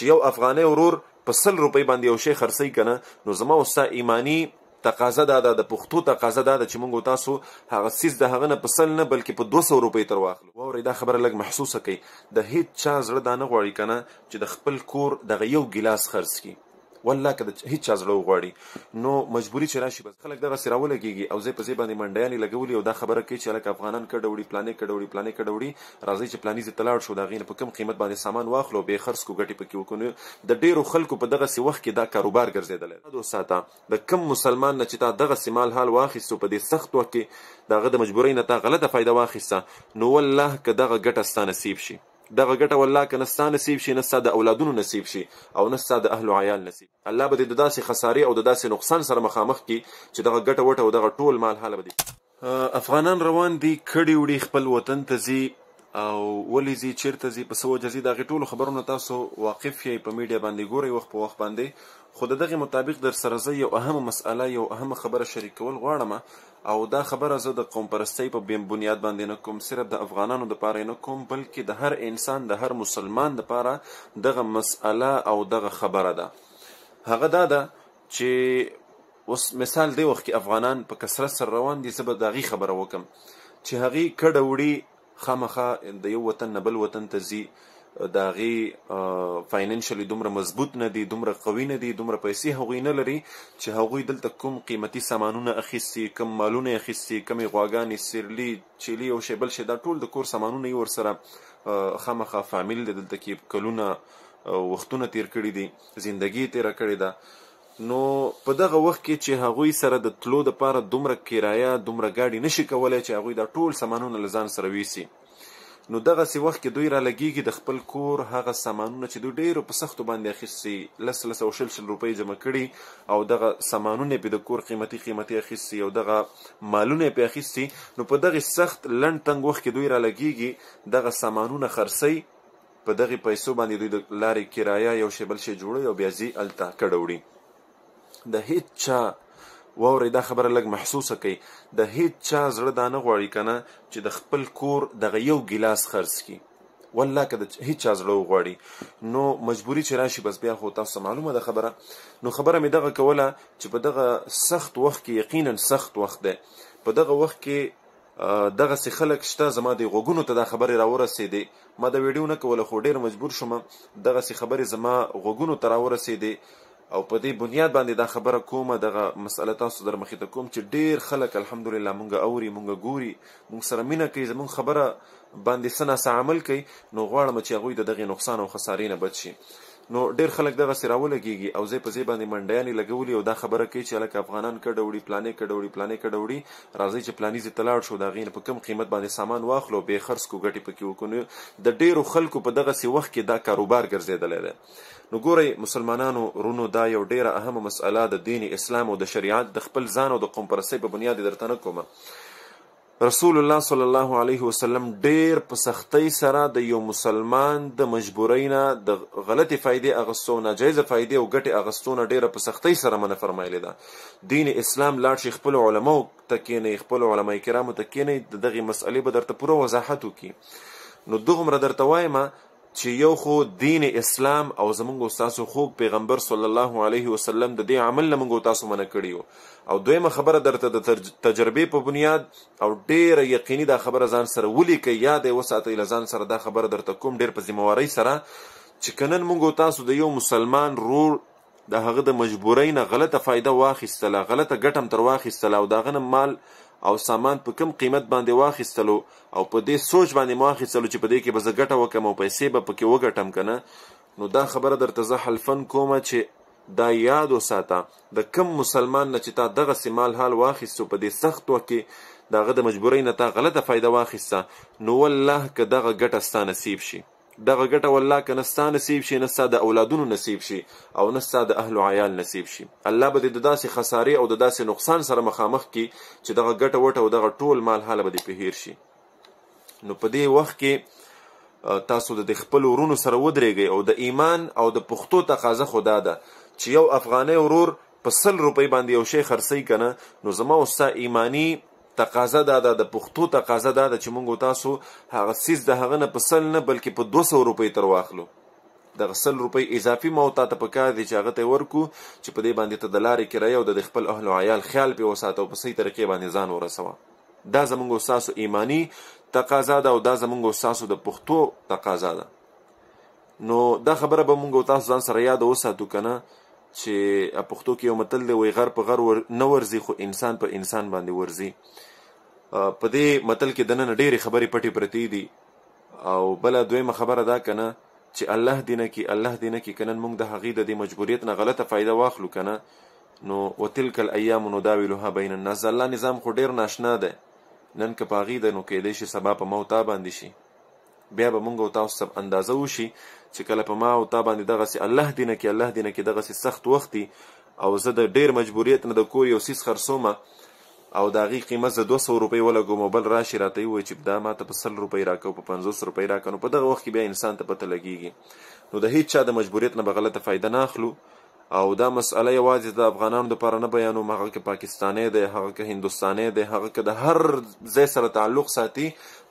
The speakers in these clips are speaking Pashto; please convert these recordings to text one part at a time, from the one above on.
چې یو افغاني ورور په سل روپۍ باندې یو شی خرڅی کنه نو زما اوستا ایمانی تقاضا دا د پښتو تقاضا دا چې موږ تاسو هغه سیس د هغه نه پسل نه بلکې په 200 روپۍ تر واخلو ووري دا خبره لګ محسوسه کړي د هیڅ چا زړه دا نه غواړي کنه چې د خپل کور دغه یو ګلاس خرڅ کړي والله که هیڅ چا زړه وغواړي نو مجبوری چې راشي بس خلک دغه سره ولګيږي او زه په ځای باندې منډیانې لګولې او دا خبره کوي چې لکه افغانان کډوړي پلانې کډوړي پلانې کډوړي راځي چې پلانې زی تلاړ شو دا غین په کم قیمت باندې سامان واخلو به خرڅ کو ګټي پکې وکړو د ډیرو خلکو په دغه سی وخت کې دا کاروبار ګرځیدل دو ساته د کم مسلمان نه چې تا دغه سیمال حال واخیستو په دې سخت وخت کې دغه د مجبورۍ نه تا غلطه فائدہ واخیسته نو والله که دغه ګټه ستانه نصیب شي دغه ګټه والله که نستا نصیب شي نستا د اولادونو نصیب شي او نستا د اهل عیال نصیب الله به دې د داسې خسارې او د داسې نقصان سره مخامخ کی چې دغه ګټه وټه او دغه ټول مال حاله بدی افغانان روان دي کړي وړي خپل وطن ته ځي او ولې زی چیرته زی په سوجه زی دغه ټول خبرونه تاسو واقف یې په میډیا باندې ګوري وخت په وخت باندې خو د دغه مطابق در سره زه یو اهمه مسأله یو اهمه خبره شریکول غواړم او دا خبره زه د قوم پرستۍ په بنیاد باندې نه کوم صرف د افغانانو دپاره نه کوم بلکې د هر انسان د هر مسلمان دپاره دغه مسأله او دغه خبره ده هغه دا ده چې اوس مثال دی وخت کې افغانان په کثرت سره روان دي زه به د هغې خبره وکم چې هغې کډه وړي خامخا د یو وطن نه بل وطن ته ځي داغي فاینانشلی دومره مضبوط نه دي دومره قوي نه دي دومره پیسې هغوی نه لري چې هغوی دلته کوم قیمتي سامانونه اخیستي کوم مالونه اخیستي کومې غواګانې سیرلي چیلي او شی بل شی دا ټول د کور سامانونه یې ورسره خامخا فامیل دی دلته کې کلونه وختونه تیر کړي دي زندگی تیره کړې ده نو په دغه وخت کې چې هغوی سره د تلو د پاره دومره کرایه دومره گاډي نشي کولای چې هغوی دا ټول سامانونه لزان سره ویسي نو دغه سی وخت کې دوی را لګیږي د خپل کور هغه سامانونه چې دوی ډیرو په سختو باندې اخیستي لس لس او شل شل روپۍ جمع کړي او دغه سامانونه په د کور قیمتي قیمتي اخیستي او دغه مالونه په اخیستي نو په دغه سخت لند تنګ وخت کې دوی را لګیږي دغه سامانونه خرسي په دغه پیسو باندې دوی د لارې کرایه یو شی بل شی جوړوي او بیا ځي التا کډوړي د هیڅ واورې دا خبره لږ محسوسه کړي د هیڅ چا زړه دا نه غواړي کنه چې د خپل کور دغه یو ګیلاس خرڅ کړي والله که د هیڅ چا زړه وغواړي نو مجبوری چې راشي بس بیا خو تاسو معلومه ده خبره نو خبره مې دغه کوله چې په دغه سخت وخت کې یقینا سخت وخت ده په دغه وخت کې دغه سي خلک شته زما د غوګونو ته دا خبره راورسېده ما د ویډیو نه کوله خو ډیر مجبور شوم دغه سي خبره زما غوګونو ته راورسېده او په دې بنیاد باندې دا خبره کومه دغه مسله تاسو در مخې ته کوم چې ډیر خلک الحمدلله مونږ اوري مونږ ګوري مونږ سره مینه کوي زمونږ خبره باندې سنا عمل کوي نو غواړم چې هغه د دغه نقصان او خسارې نه بچ شي نو ډیر خلک دغه سره ولګيږي او زه په زی باندې منډیانې لګولې او دا خبره کوي چې الک افغانان کډوړي پلانې کډوړي پلانې کډوړي راځي چې پلانې زی تلاړ شو دا غین په کم قیمت باندې سامان واخلو به خرڅ کو ګټي پکې وکړو د ډیرو خلکو په دغه سی وخت کې دا کاروبار ګرځیدل دی نو ګورئ مسلمانانو رونو دا یو ډیره اهمه مسأله د دین اسلام او د شریعت د خپل ځان او د قوم پرستی په بنیاد درته نه کومه رسول الله صلی الله علیه وسلم ډیر په سختۍ سره د یو مسلمان د مجبورینا د غلطي فائدې اغستو ناجایز فائدې او ګټه اغستو نه ډیره په سختۍ سره منه فرمایلی ده دین اسلام لاړ شي خپل علماو ته کېنه خپل علما کرامو ته کېنه دغه مسئله به درته پوره وضاحت وکي نو دغه مر درته وایم چې یو خو دین اسلام او زمونږ استادو خوږ پیغمبر صلی الله علیه وسلم د دې عمل لمنګو تاسو منه کړیو او دویمه خبره درته د تجربې په بنیاد او ډیر یقیني دا خبره ځان سره ولي کې یاد وساتئ لزان سره دا خبره درته کوم ډیر په ذمہواری سره چې کنن مونږ تاسو د یو مسلمان رور د هغه د مجبورۍ نه غلطه فایده واخیستله غلطه ګټم تر واخیستله او داغه مال او سامان په کم قیمت باندې واخیستلو او په دې سوچ باندې مو واخیستلو چې په دې کې به زه ګټه وکم او پیسې به پکې وګټم کنه نو دا خبره درته زه حلفن کومه چې دا یاد وساته د کم مسلمان نه چې تا دغه سیمال حال واخیستو په دې سخت وخت کې دغه د مجبورۍ نه تا غلطه فایده واخیسته نو والله که دغه ګټه ستا نصیب شي دغه ګټه والله که نستا نصیب شي نستا د اولادونو نصیب شي او نستا د اهل عیال نصیب شي الله به دې د داسې خسارې او د داسې نقصان سره مخامخ کی چې دغه ګټه وټه او دغه ټول مال حاله به دې په هیر شي نو په دې وخت کې تاسو د خپل ورونو سره ودرېږئ او د ایمان او د پښتو تقاضا خدا ده چې یو افغاني ورور په سل روپۍ باندې یو شی خرڅی کنه نو زما اوسه ایمانی تقاضا دا ده د پښتو تقاضا دا ده چې مونږ تاسو هغه سیس د هغه نه په سل نه بلکې په 200 روپۍ تر واخلو د سل روپۍ اضافي مو ته په کار دي چې هغه ته ورکو چې په دې باندې ته د لارې کرایه او د خپل اهل او عیال خیال په وساتو په صحیح طریقې باندې ځان ورسوه دا زمونږ تاسو ایمانی تقاضا ده او دا زمونږ تاسو د پښتو تقاضا ده نو دا خبره به مونږ تاسو ځان سره یاد وساتو کنه چې پښتو کې یو متل دی وای غر په غر ور نه ورزي خو انسان په انسان باندې ورزي په دې متل کې دنه ډېری خبرې پټې پرتی دي او بل دویمه خبره دا کنه چې الله دینه کې الله دینه کې کنن موږ د حقیقت د مجبوریت نه غلطه فائدہ واخلو کنه نو وتلک الايام نداولها بین الناس الله نظام خو ډیر ناشنا ده نن که پاغي ده نو کېدې شي سبا په موتا باندې شي بیا به مونږ او تاسو سم اندازه وشي چې کله په ما او تا باندې دغه سي الله دینه کې الله دینه کې دغه سي سخت وختي او زه د ډیر مجبوریت نه د کور یو سیس خرصومه او دا غي قیمت زه 200 روپۍ ولګوم بل راشي راته وي چې دا ماته په 100 روپۍ راکو په 500 روپۍ راکنو په دغه وخت کې بیا انسان ته پته لګیږي نو د هیڅ چا د مجبوریت نه بغلطه فائدہ نه اخلو او دا مسله یوازې د افغانانو لپاره نه بیانو هغه کې پاکستانی دی هغه کې هندستانی دی هغه کې د هر ځای سره تعلق ساتي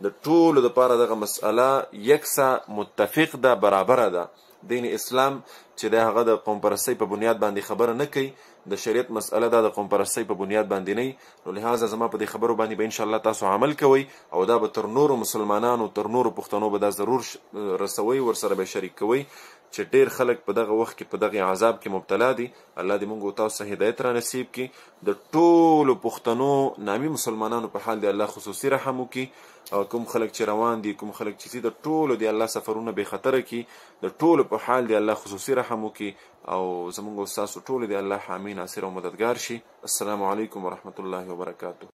د ټولو لپاره دغه مسله یکسا متفق ده برابره ده دین اسلام چې د هغه د قوم پرستی په بنیاد باندې خبره نه کوي د شریعت مسله ده د قوم پرستی په بنیاد باندې نه نو لهدا زما په دې خبرو باندې به ان شاء الله تاسو عمل کوئ او دا به تر نورو مسلمانانو تر نورو پښتنو به دا ضرور رسوي ورسره به شریک کوئ چې ډیر خلک په دغه وخت کې په دغه عذاب کې مبتلا دي الله دې مونږ تاسو ته هدایت را نصیب کړي د ټولو پښتنو نامي مسلمانانو په حال دی الله خصوصي رحم وکړي او کوم خلک چې روان دي کوم خلک چې د ټولو دی الله سفرونه به خطر کړي د ټولو په حال دی الله خصوصي رحم وکړي او زمونږ تاسو ټول دی الله حامین ناصر او مددگار شي السلام علیکم ورحمت الله وبرکاته